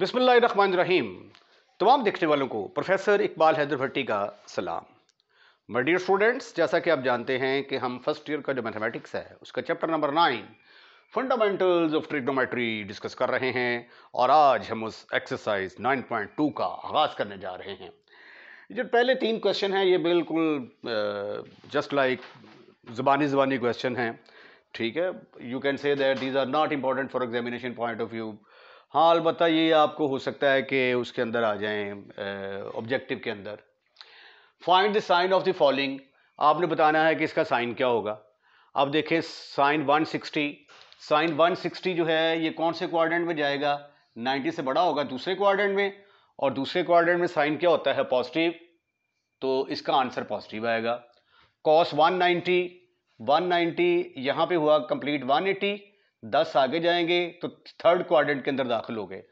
रहीम तमाम देखने वालों को प्रोफेसर इकबाल हैदर भट्टी का सलाम माय डियर स्टूडेंट्स जैसा कि आप जानते हैं कि हम फर्स्ट ईयर का जो मैथमेटिक्स है उसका chapter number nine fundamentals of trigonometry discuss कर रहे हैं और आज हम उस एक्सरसाइज 9.2 का आगाज़ करने जा रहे हैं जो पहले तीन क्वेश्चन हैं ये बिल्कुल जस्ट लाइक ज़बानी ज़बानी क्वेश्चन हैं ठीक है you can say that these are not important for examination point of view हाँ अलबत् ये आपको हो सकता है कि उसके अंदर आ जाएं ऑब्जेक्टिव के अंदर find the sine of the following आपने बताना है कि इसका साइन क्या होगा अब देखें साइन 160 साइन वन जो है ये कौन से क्वाड्रेंट में जाएगा 90 से बड़ा होगा दूसरे क्वाड्रेंट में और दूसरे क्वाड्रेंट में साइन क्या होता है पॉजिटिव तो इसका आंसर पॉजिटिव आएगा कॉस 190 190 यहाँ पर हुआ कंप्लीट 180 दस आगे जाएंगे तो थर्ड क्वाड्रेंट के अंदर दाखिल हो गए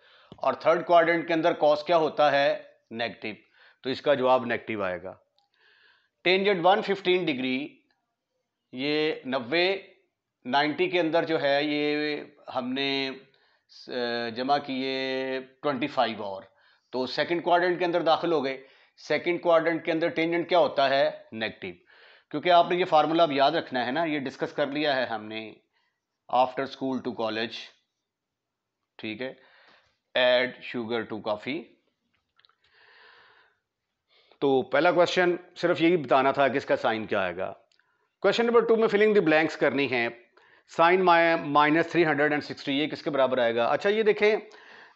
और थर्ड क्वाड्रेंट के अंदर कॉस क्या होता है नेगेटिव तो इसका जवाब नेगेटिव आएगा टेंजेंट वन फिफ्टीन डिग्री ये नब्बे नाइन्टी के अंदर जो है ये हमने जमा किए ट्वेंटी फाइव और तो सेकंड क्वाड्रेंट के अंदर दाखिल हो गए सेकंड क्वाड्रेंट के अंदर टेंजेंट क्या होता है नेगेटिव क्योंकि आपने ये फार्मूला अब याद रखना है ना ये डिस्कस कर लिया है हमने आफ्टर स्कूल टू कॉलेज ठीक है एड शुगर टू कॉफ़ी तो पहला क्वेश्चन सिर्फ यही बताना था कि इसका साइन क्या आएगा क्वेश्चन नंबर टू में फिलिंग द ब्लैंक्स करनी है sine minus three hundred and sixty ये किसके बराबर आएगा अच्छा ये देखें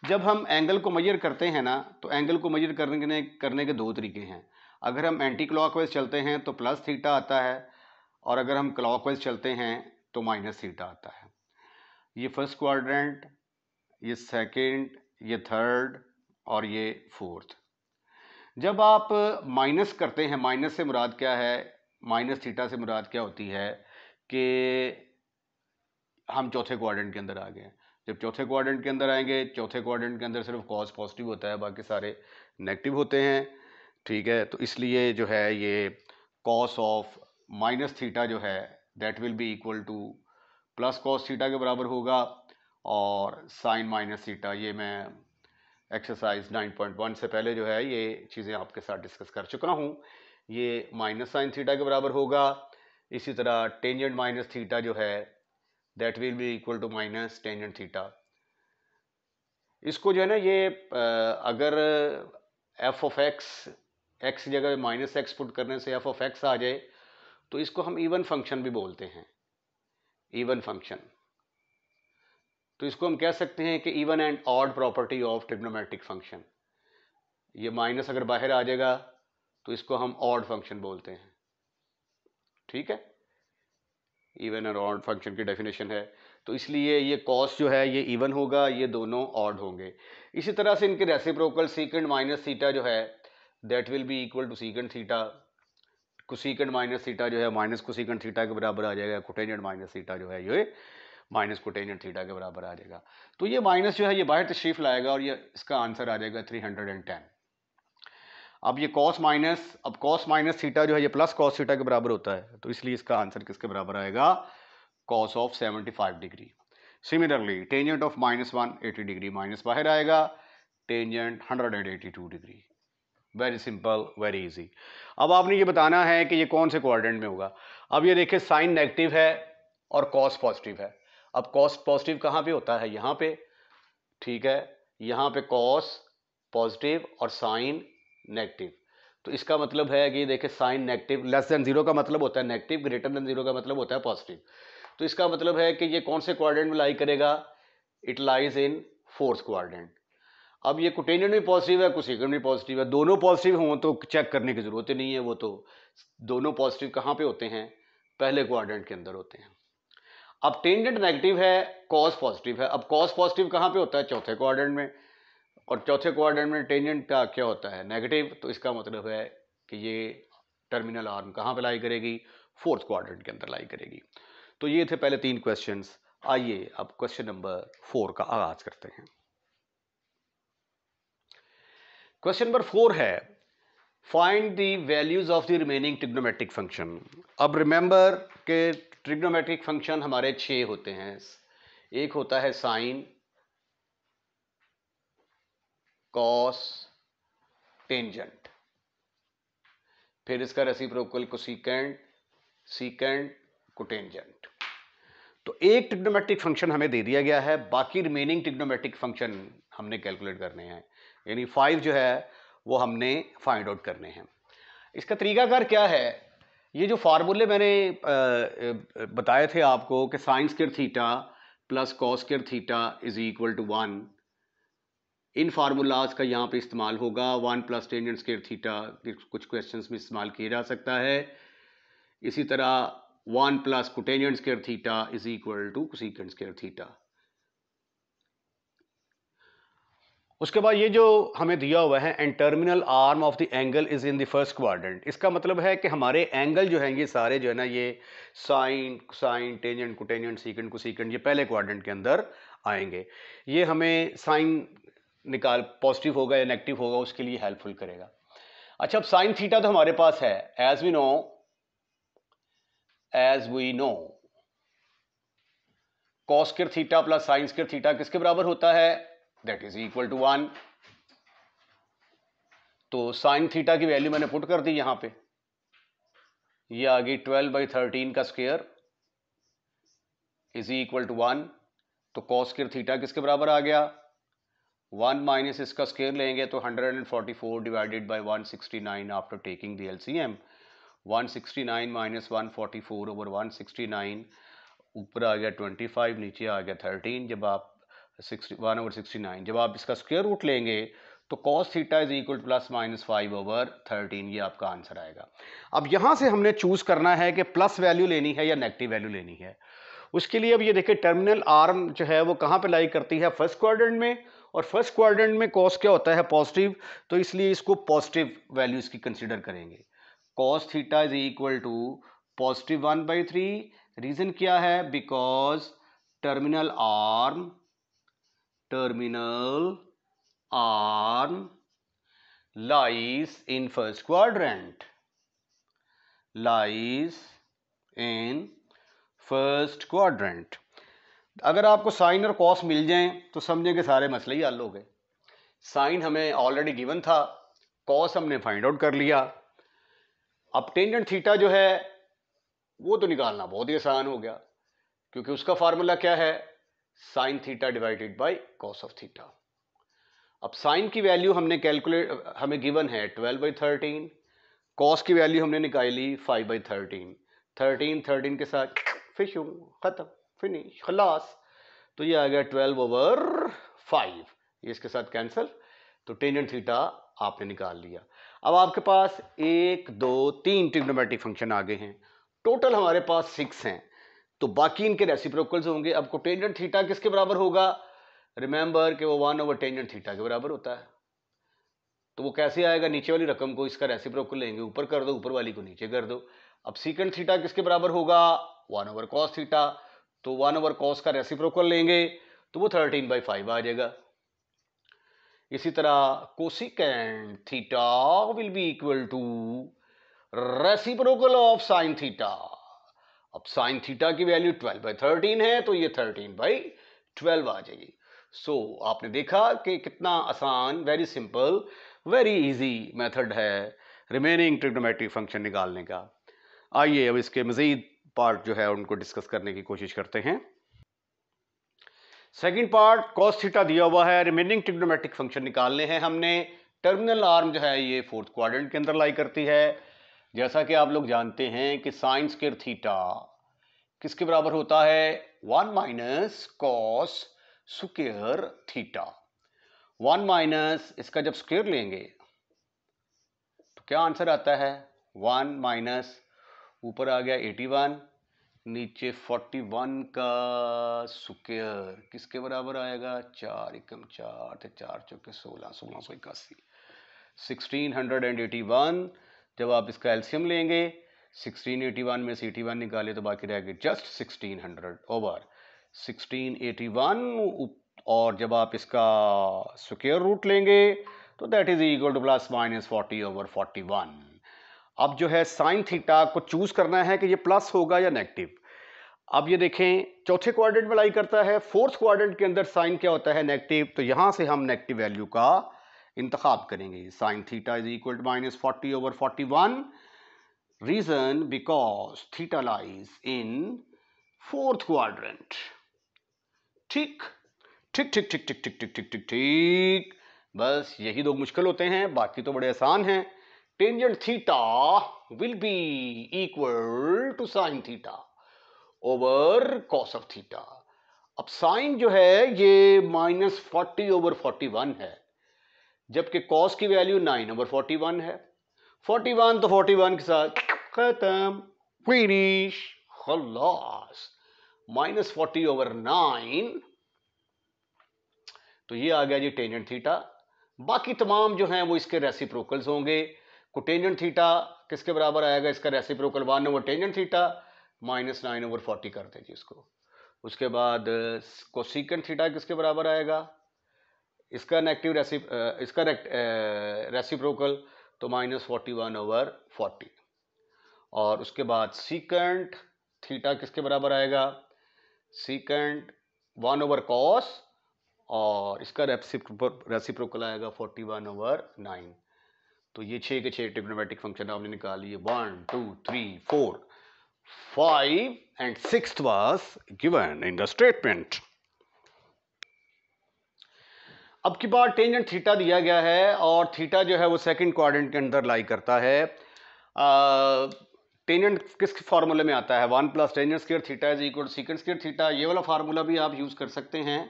जब हम एंगल को मेजर करते हैं ना तो एंगल को मेजर करने करने के दो तरीके हैं अगर हम एंटी क्लॉकवाइज चलते हैं तो प्लस थीटा आता है और अगर हम क्लॉकवाइज चलते हैं तो माइनस थीटा आता है ये फर्स्ट क्वाड्रेंट ये सेकंड ये थर्ड और ये फोर्थ जब आप माइनस करते हैं माइनस से मुराद क्या है माइनस थीटा से मुराद क्या होती है कि हम चौथे क्वाड्रेंट के अंदर आ गए जब चौथे क्वाड्रेंट के अंदर आएंगे चौथे क्वाड्रेंट के अंदर सिर्फ कॉज पॉजिटिव होता है बाकी सारे नेगेटिव होते हैं ठीक है तो इसलिए जो है ये कॉस ऑफ माइनस थीटा जो है that will be equal to plus cos theta के बराबर होगा और साइन माइनस थीटा ये मैं एक्सरसाइज 9.1 से पहले जो है ये चीज़ें आपके साथ डिस्कस कर चुका हूँ ये माइनस साइन थीटा के बराबर होगा इसी तरह टेंजेंट माइनस थीटा जो है that will be equal to minus tangent theta इसको जो है ना ये अगर एफ ऑफ एक्स एक्स जगह माइनस एक्स पुट करने से एफ ऑफ एक्स आ जाए तो इसको हम इवन फंक्शन भी बोलते हैं इवन फंक्शन तो इसको हम कह सकते हैं कि even and odd property of trigonometric function ये माइनस अगर बाहर आ जाएगा तो इसको हम ऑड फंक्शन बोलते हैं ठीक है इवन और ऑड फंक्शन की डेफिनेशन है तो इसलिए ये कॉस जो है ये इवन होगा ये दोनों ऑड होंगे इसी तरह से इनके रेसिप्रोकल सीकेंड माइनस सीटा जो है that will be equal to secant theta cosecant minus theta जो है माइनस कुसीकंड थीटा के बराबर आ जाएगा कोटेंजेंट माइनस थीटा जो है ये माइनस कोटेंजेंट थीटा के बराबर आ जाएगा तो ये माइनस जो है ये बाहर तशरीफ लाएगा और ये इसका आंसर आ जाएगा थ्री हंड्रेड एंड टेन अब ये कॉस माइनस अब कॉस माइनस थीटा जो है ये प्लस कॉस थीटा के बराबर होता है तो इसलिए इसका आंसर किसके बराबर आएगा cos of seventy five degree similarly tangent of minus one eighty degree minus बाहर आएगा tangent hundred and eighty two degree very simple very easy अब आपने ये बताना है कि ये कौन से कोऑर्डिनेट में होगा अब ये देखिए साइन नेगेटिव है और कॉस पॉजिटिव है अब कॉस पॉजिटिव कहाँ पे होता है यहाँ पे ठीक है यहाँ पे कॉस पॉजिटिव और साइन नेगेटिव तो इसका मतलब है कि देखिए sine negative less than zero का मतलब होता है नेगेटिव ग्रेटर देन जीरो का मतलब होता है पॉजिटिव तो इसका मतलब है कि ये कौन से कोऑर्डिनेट में लाई करेगा it lies in fourth coordinate अब ये कुटेनियन भी पॉजिटिव है कुसेगन भी पॉजिटिव है दोनों पॉजिटिव हों तो चेक करने की ज़रूरत ही नहीं है वो तो दोनों पॉजिटिव कहाँ पे होते हैं पहले क्वाड्रेंट के अंदर होते हैं अब टेंजेंट नेगेटिव है कॉस पॉजिटिव है अब कॉस पॉजिटिव कहाँ पे होता है चौथे क्वाड्रेंट में और चौथे क्वाड्रेंट में टेंडेंट का क्या होता है नेगेटिव तो इसका मतलब है कि ये टर्मिनल आर्म कहाँ पर लाई करेगी फोर्थ क्वाड्रेंट के अंदर लाई करेगी तो ये थे पहले तीन क्वेश्चन आइए अब क्वेश्चन नंबर फोर का आगाज़ करते हैं क्वेश्चन नंबर फोर है find the values of the remaining trigonometric function अब रिमेंबर के ट्रिग्नोमेट्रिक फंक्शन हमारे छे होते हैं एक होता है साइन कॉस टेंजेंट फिर इसका रेसिप्रोकल को सीकेंड सीकेंड टेंजेंट तो एक ट्रिग्नोमेट्रिक फंक्शन हमें दे दिया गया है बाकी रिमेनिंग ट्रिग्नोमेट्रिक फंक्शन हमने कैलकुलेट करने हैं यानी फाइव जो है वो हमने फाइंड आउट करने हैं इसका तरीकाकार क्या है ये जो फार्मूले मैंने बताए थे आपको कि sine square theta plus cos square theta is equal to one इन फार्मूलाज का यहाँ पे इस्तेमाल होगा one plus tangent square theta कुछ क्वेश्चंस में इस्तेमाल किया जा सकता है इसी तरह one plus cotangent square theta is equal to secant square theta उसके बाद ये जो हमें दिया हुआ है and terminal arm of the angle is in the first quadrant इसका मतलब है कि हमारे एंगल जो हैं ये सारे जो है ना ये sine sine tangent cotangent secant को ये पहले क्वाड्रेंट के अंदर आएंगे ये हमें साइन निकाल पॉजिटिव होगा या नेगेटिव होगा उसके लिए हेल्पफुल करेगा अच्छा अब साइन थीटा तो हमारे पास है as we know as we know cos square theta plus sine square theta किसके बराबर होता है that is equal to one तो साइन थीटा की वैल्यू मैंने पुट कर दी यहां पे ये आ गई ट्वेल्व बाई थर्टीन का square is equal to one तो कॉस्केयर थीटा किसके बराबर आ गया वन माइनस इसका स्केयर लेंगे तो hundred and forty four divided by one sixty nine after taking the L C M one sixty nine minus one forty four over one sixty nine ऊपर आ गया ट्वेंटी फाइव नीचे आ गया thirteen जब आप वन ओवर सिक्सटी नाइन जब आप इसका स्क्वेयर रूट लेंगे तो cos theta is equal plus minus five over thirteen ये आपका आंसर आएगा अब यहाँ से हमने चूज़ करना है कि प्लस वैल्यू लेनी है या नेगेटिव वैल्यू लेनी है उसके लिए अब ये देखिए टर्मिनल आर्म जो है वो कहाँ पे लाई करती है फर्स्ट क्वाड्रेंट में और फर्स्ट क्वाड्रेंट में कॉस क्या होता है पॉजिटिव तो इसलिए इसको पॉजिटिव वैल्यू इसकी कंसिडर करेंगे cos theta is equal to positive one by three reason क्या है because terminal arm terminal arm lies in first quadrant lies in first quadrant अगर आपको साइन और कॉस मिल जाएं तो समझें कि सारे मसले ही हल हो गए साइन हमें ऑलरेडी गिवन था कॉस हमने फाइंड आउट कर लिया अब टेंजेंट थीटा जो है वो तो निकालना बहुत ही आसान हो गया क्योंकि उसका फार्मूला क्या है sine theta divided by cos of theta अब साइन की वैल्यू हमने कैलकुलेट हमें गिवन है ट्वेल्व बाई थर्टीन कॉस की वैल्यू हमने निकाली five by thirteen thirteen thirteen के साथ फिशू ख़त्म फिनिश खलास तो ये आ गया ट्वेल्व ओवर फाइव ये इसके साथ कैंसिल तो टेंजेंट थीटा आपने निकाल लिया अब आपके पास एक दो तीन ट्रिग्नोमेट्रिक फंक्शन आ गए हैं टोटल हमारे पास सिक्स हैं तो बाकी इनके रेसिप्रोकल्स होंगे अब टेंजेंट थीटा किसके बराबर होगा रिमेंबर कि वो वन ओवर टेंजेंट थीटा के बराबर होता है तो वो कैसे आएगा नीचे वाली रकम को इसका रेसिप्रोकल लेंगे ऊपर कर दो ऊपर वाली को नीचे कर दो अब सीकेंड थीटा किसके बराबर होगा वन ओवर कॉस थीटा तो वन ओवर कॉस का रेसिप्रोकल लेंगे तो वो थर्टीन बाई फाइव आ जाएगा इसी तरह cosecant theta will be equal to reciprocal of sine theta अब साइन थीटा की वैल्यू 12 बाई थर्टीन है तो ये 13 बाई 12 आ जाएगी सो so, आपने देखा कि कितना आसान very simple very easy method है रिमेनिंग ट्रिग्नोमेट्रिक फंक्शन निकालने का आइए अब इसके मज़ीद पार्ट जो है उनको डिस्कस करने की कोशिश करते हैं सेकंड पार्ट कॉस थीटा दिया हुआ है रिमेनिंग ट्रिग्नोमेट्रिक फंक्शन निकालने हैं हमने टर्मिनल आर्म जो है ये फोर्थ क्वाड्रेंट के अंदर लाई करती है जैसा कि आप लोग जानते हैं कि साइन स्केर थीटा किसके बराबर होता है one minus cos square theta one minus इसका जब स्क्वेयर लेंगे तो क्या आंसर आता है वन माइनस ऊपर आ गया एटी वन नीचे फोर्टी वन का स्क्वेयर किसके बराबर आएगा चार एकम चार चार चौके सोलह सोलह सौ इक्यासी sixteen hundred and eighty one जब आप इसका एल्शियम लेंगे 1681 में से 81 निकाले तो बाकी रह गए जस्ट 1600 ओवर 1681 और जब आप इसका स्क्वेयर रूट लेंगे तो that is equal to plus minus forty over forty one अब जो है साइन थीटा को चूज करना है कि ये प्लस होगा या नेगेटिव अब ये देखें चौथे क्वारेंट में लाई करता है फोर्थ क्वाड्रेंट के अंदर साइन क्या होता है नेगेटिव तो यहाँ से हम नेगेटिव वैल्यू का इंतखब करेंगे sine theta is equal to minus forty over forty one reason because theta lies in fourth quadrant ठीक ठीक ठीक ठीक ठीक ठीक ठीक ठीक ठीक ठीक बस यही दो मुश्किल होते हैं बाकी तो बड़े आसान हैं tangent theta will be equal to sine theta over cos of theta अब साइन जो है ये minus forty over forty one है जबकि कॉस की value nine number forty one है फोर्टी वन तो फोर्टी वन के साथ खत्म फिनिश खलास माइनस फोर्टी ओवर नाइन तो ये आ गया जी टेंजेंट थीटा बाकी तमाम जो हैं वो इसके रेसिप्रोकल्स होंगे कोटेंजेंट थीटा किसके बराबर आएगा इसका reciprocal one over tangent theta minus nine over forty कर दें जी इसको उसके बाद कोसिकेंट थीटा किसके बराबर आएगा इसका नेगेटिव रेसिप इसका रेसिप्रोकल तो minus forty one over forty और उसके बाद सीकेंट थीटा किसके बराबर आएगा सीकेंट वन ओवर कॉस और इसका रेसिप्रोकल आएगा फोर्टी वन ओवर नाइन तो ये छः के छः ट्रिग्नोमेटिक फंक्शन आपने निकाली one two three four five and six was given in the statement अब की बार टेंजेंट थीटा दिया गया है और थीटा जो है वो सेकंड क्वाड्रेंट के अंदर लाई करता है टेंजेंट किस फार्मूले में आता है one plus tangent square theta is equal secant square theta ये वाला फार्मूला भी आप यूज़ कर सकते हैं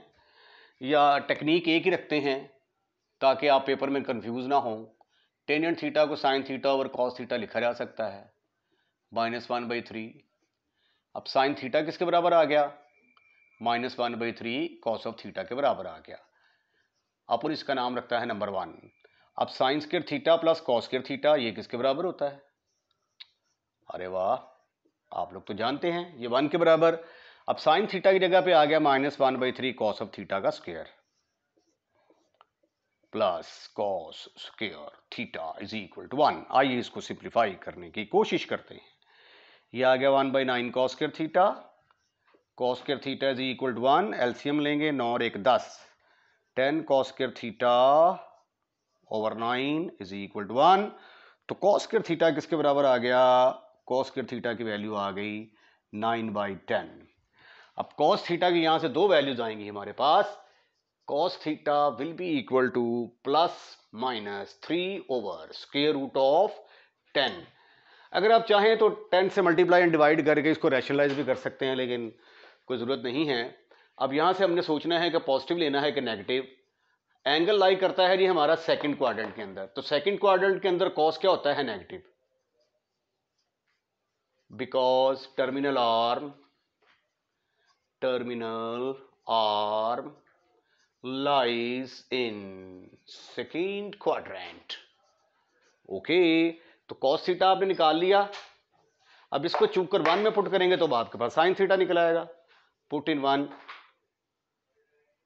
या टेक्निक एक ही रखते हैं ताकि आप पेपर में कन्फ्यूज़ ना हों टेंजेंट थीटा को साइन थीटा और कॉस थीटा लिखा जा सकता है माइनस वन बाई थ्री अब साइन थीटा किसके बराबर आ गया minus one by three cos of theta के बराबर आ गया अपन इसका नाम रखता है नंबर वन अब sine square theta plus cos square theta ये किसके बराबर होता है अरे वाह आप लोग तो जानते हैं ये वन के बराबर अब साइन थीटा की जगह पे आ गया minus one by three cos of theta का square plus cos square theta is equal to one आइए इसको सिंप्लीफाई करने की कोशिश करते हैं ये आ गया one by nine cos square theta cos square theta is equal to one L C M लेंगे नौ और एक दस ten cos square theta over nine is equal to one तो कॉस्केर थीटा किसके बराबर आ गया कॉस्केर थीटा की वैल्यू आ गई नाइन बाई टेन अब कॉस थीटा की यहाँ से दो वैल्यूज आएंगी हमारे पास cos theta will be equal to plus minus three over square root of ten अगर आप चाहें तो टेन से मल्टीप्लाई एंड डिवाइड करके इसको रैशनलाइज भी कर सकते हैं लेकिन कोई ज़रूरत नहीं है अब यहाँ से हमने सोचना है कि पॉजिटिव लेना है कि नेगेटिव एंगल लाई करता है जी हमारा सेकंड क्वाड्रेंट के अंदर तो सेकंड क्वाड्रेंट के अंदर कॉस क्या होता है negative because terminal arm terminal arm lies in second quadrant okay तो कॉस थीटा आपने निकाल लिया अब इसको चूक कर वन में पुट करेंगे तो अब आपके पास साइन थीटा निकल आएगा put in one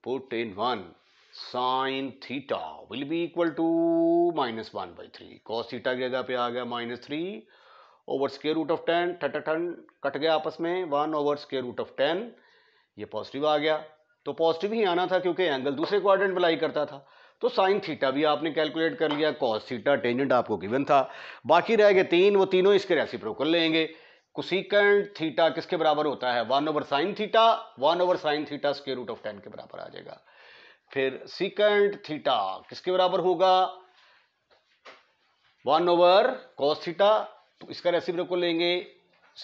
put in 1 sine theta will be equal to minus one by three cos theta की जगह पे आ गया minus three over square root of ten ठट ठन कट गया आपस में one over square root of ten ये पॉजिटिव आ गया तो पॉजिटिव ही आना था क्योंकि एंगल दूसरे क्वाड्रेंट में करता था तो साइन थीटा भी आपने कैलकुलेट कर लिया कॉस थीटा टेंजेंट आपको गिवन था बाकी रह गए तीन वो तीनों इसके रेसिप्रोकल लेंगे कुसिकेंड थीटा किसके बराबर होता है one over sine theta one over sine theta square root of ten के बराबर आ जाएगा फिर सिकेंड थीटा किसके बराबर होगा वन ओवर कॉस थीटा तो इसका रेसिप को लेंगे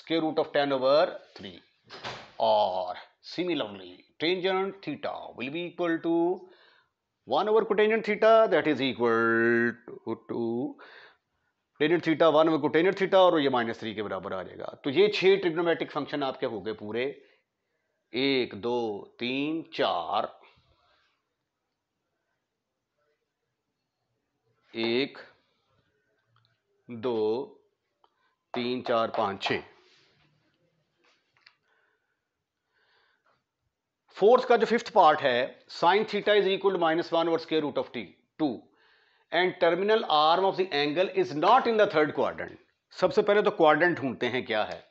square root of ten over three और similarly tangent theta will be equal to one over cotangent theta that is equal to tangent theta one में को टेनेट थीटा और ये minus three के बराबर आ जाएगा तो ये छह ट्रिग्नोमेटिक फंक्शन आपके हो गए पूरे एक दो तीन चार एक दो तीन चार पांच छ फोर्थ का जो फिफ्थ पार्ट है sine theta is equal minus one और square root of T two and terminal arm of the angle is not in the third quadrant सबसे पहले तो क्वाड्रेंट ढूंढते हैं क्या है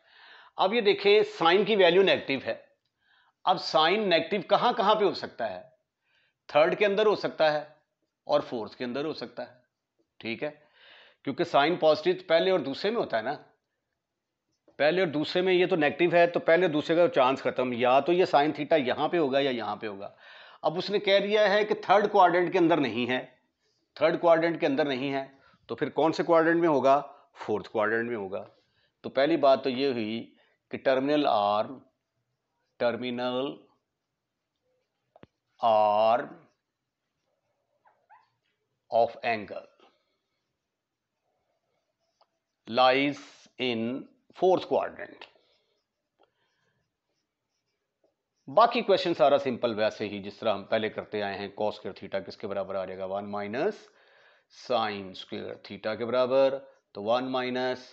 अब ये देखें साइन की वैल्यू नेगेटिव है अब साइन नेगेटिव कहाँ कहाँ पे हो सकता है थर्ड के अंदर हो सकता है और फोर्थ के अंदर हो सकता है ठीक है क्योंकि साइन पॉजिटिव पहले और दूसरे में होता है ना पहले और दूसरे में ये तो नेगेटिव है तो पहले दूसरे का चांस खत्म या तो ये साइन थीटा यहाँ पे होगा या यहाँ पे होगा अब उसने कह दिया है कि थर्ड क्वाड्रेंट के अंदर नहीं है थर्ड क्वाड्रेंट के अंदर नहीं है तो फिर कौन से क्वाड्रेंट में होगा फोर्थ क्वाड्रेंट में होगा तो पहली बात तो ये हुई कि terminal arm terminal arm of angle lies in fourth quadrant बाकी क्वेश्चन सारा सिंपल वैसे ही जिस तरह हम पहले करते आए हैं कॉस स्क्र थीटा किसके बराबर आ जाएगा one minus sine square theta के बराबर तो one minus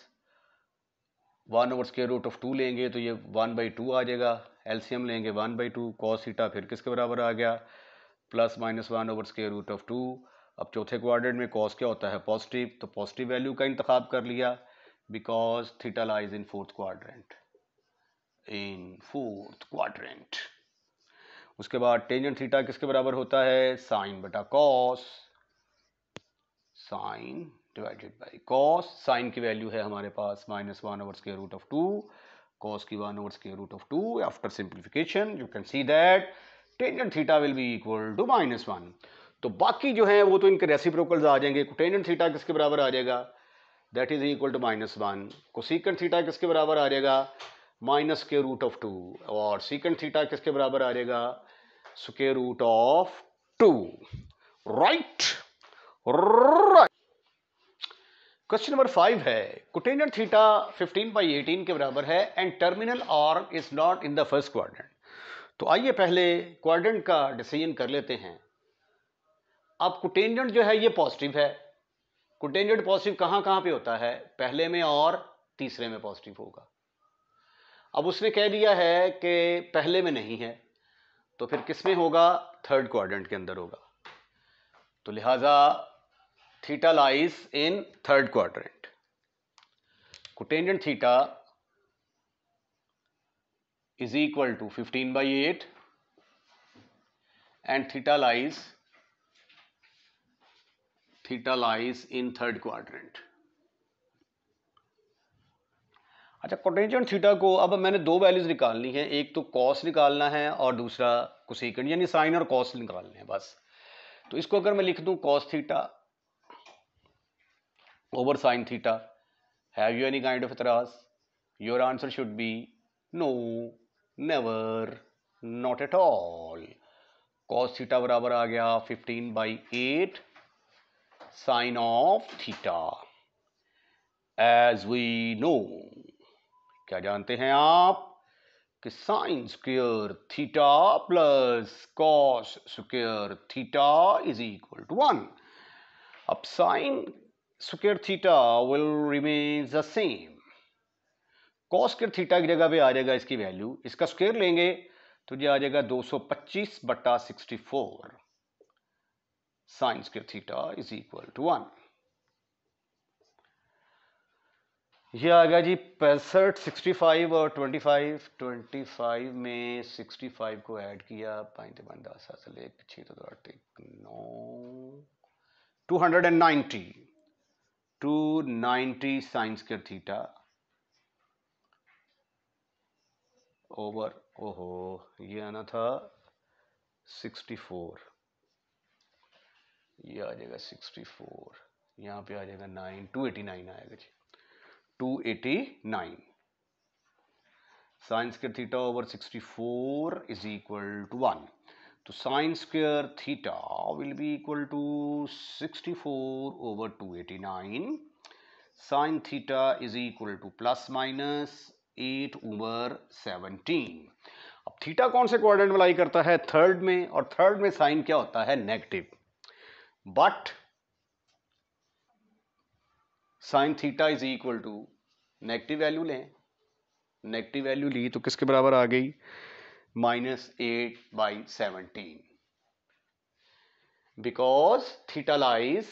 one over square root of two लेंगे तो ये वन बाई टू आ जाएगा एलसीएम लेंगे one by two cos theta फिर किसके बराबर आ गया plus minus one over square root of two अब चौथे क्वाड्रेंट में कॉस क्या होता है पॉजिटिव तो पॉजिटिव वैल्यू का इंतखा कर लिया because theta lies in fourth quadrant in fourth quadrant उसके बाद टेंजेंट थीटा किसके बराबर होता है साइन बटा cos sine divided by cos sine की वैल्यू है हमारे पास minus one over square root of two cos की one over square root of two after simplification you can see that tangent theta will be equal to minus one तो बाकी जो है वो तो इनके रेसिप्रोकल्स आ जाएंगे टेंजेंट थीटा किसके बराबर आ जाएगा that is equal to minus one cosecant theta किसके बराबर आ जाएगा माइनस के रूट ऑफ टू और सीकेंड थीटा किसके बराबर आ जाएगा square root of two right right question number five है कुटेनियन थीटा 15 बाई 18 के बराबर है and terminal arm is not in the first quadrant तो आइए पहले क्वाड्रेंट का डिसीजन कर लेते हैं अब कुटेनियन जो है ये पॉजिटिव है कुटेनियन पॉजिटिव कहां कहां पे होता है पहले में और तीसरे में पॉजिटिव होगा अब उसने कह दिया है कि पहले में नहीं है तो फिर किस में होगा थर्ड क्वाड्रेंट के अंदर होगा तो लिहाजा theta lies in third quadrant cotangent theta is equal to 15 by eight and theta lies theta lies in third quadrant अच्छा कोटेंजेंट थीटा को अब मैंने दो वैल्यूज़ निकालनी है एक तो कॉस निकालना है और दूसरा कोसेकंड यानी साइन और कॉस निकालने हैं बस तो इसको अगर मैं लिख दूं cos theta over sine theta have you any kind of इतराज your answer should be no never not at all cos theta बराबर आ गया fifteen by eight sine of theta as we know क्या जानते हैं आप कि sine square theta plus cos square theta is equal to one अब sine square theta will remain the same cos square theta की जगह पे आ जाएगा इसकी वैल्यू इसका स्क्र लेंगे तो ये आ जाएगा 225 sixty four sine square theta is equal to one ये आ गया जी पैंसठ सिक्सटी फाइव और ट्वेंटी फाइव ट्वेंटी फाइव में सिक्सटी फाइव को ऐड किया पाँच पाँच दस असल एक छः आठ एक नौ two hundred and ninety two ninety साइंस के थीटा ओवर ओहो ये आना था सिक्सटी फोर ये आ जाएगा सिक्सटी फोर यहाँ पे आ जाएगा नाइन टू एटी नाइन आएगा जी 289 sine square theta over 64 is equal to one तो sine square theta will be equal to 64 over 289 sine theta is equal to plus minus eight over seventeen अब theta कौन से quadrant में लाई करता है third में और थर्ड में साइन क्या होता है negative but sine theta is equal to negative value लें नेगेटिव वैल्यू ली तो किसके बराबर आ गई minus eight by seventeen because theta lies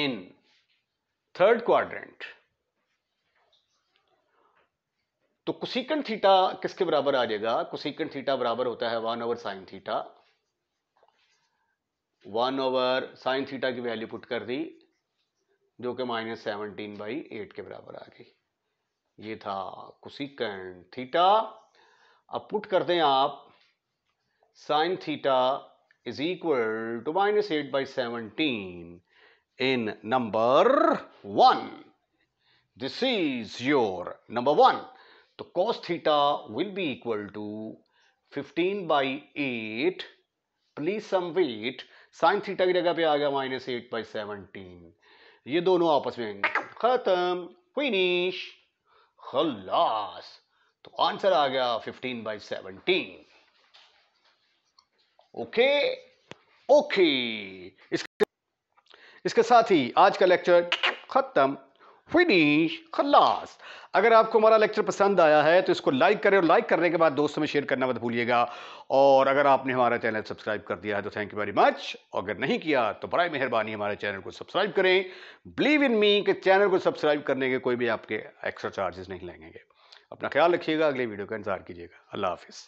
in third quadrant तो कुसिकन थीटा किसके बराबर आ जाएगा कुसिकन थीटा बराबर होता है one over sine theta one over sine theta की वैल्यू पुट कर दी जो कि माइनस सेवनटीन बाई एट के बराबर आ गई ये था कुसिकन थीटा अब पुट करते हैं आप sine theta is equal to minus eight by seventeen in number one this is your number one तो cos theta will be equal to fifteen by eight please some wait sine theta की जगह पे आ गया minus eight by seventeen ये दोनों आपस में खत्म फिनिश खलास तो आंसर आ गया fifteen by seventeen okay okay इसके इसके साथ ही आज का लेक्चर खत्म फिनिश खलास अगर आपको हमारा लेक्चर पसंद आया है तो इसको लाइक करें और लाइक करने के बाद दोस्तों में शेयर करना मत भूलिएगा और अगर आपने हमारा चैनल सब्सक्राइब कर दिया है तो थैंक यू वेरी मच और अगर नहीं किया तो बर मेहरबानी हमारे चैनल को सब्सक्राइब करें बिलीव इन मी कि चैनल को सब्सक्राइब करने के कोई भी आपके एक्स्ट्रा चार्जेस नहीं लगेंगे अपना ख्याल रखिएगा अगले वीडियो का इंतजार कीजिएगा अल्लाह हाफिज़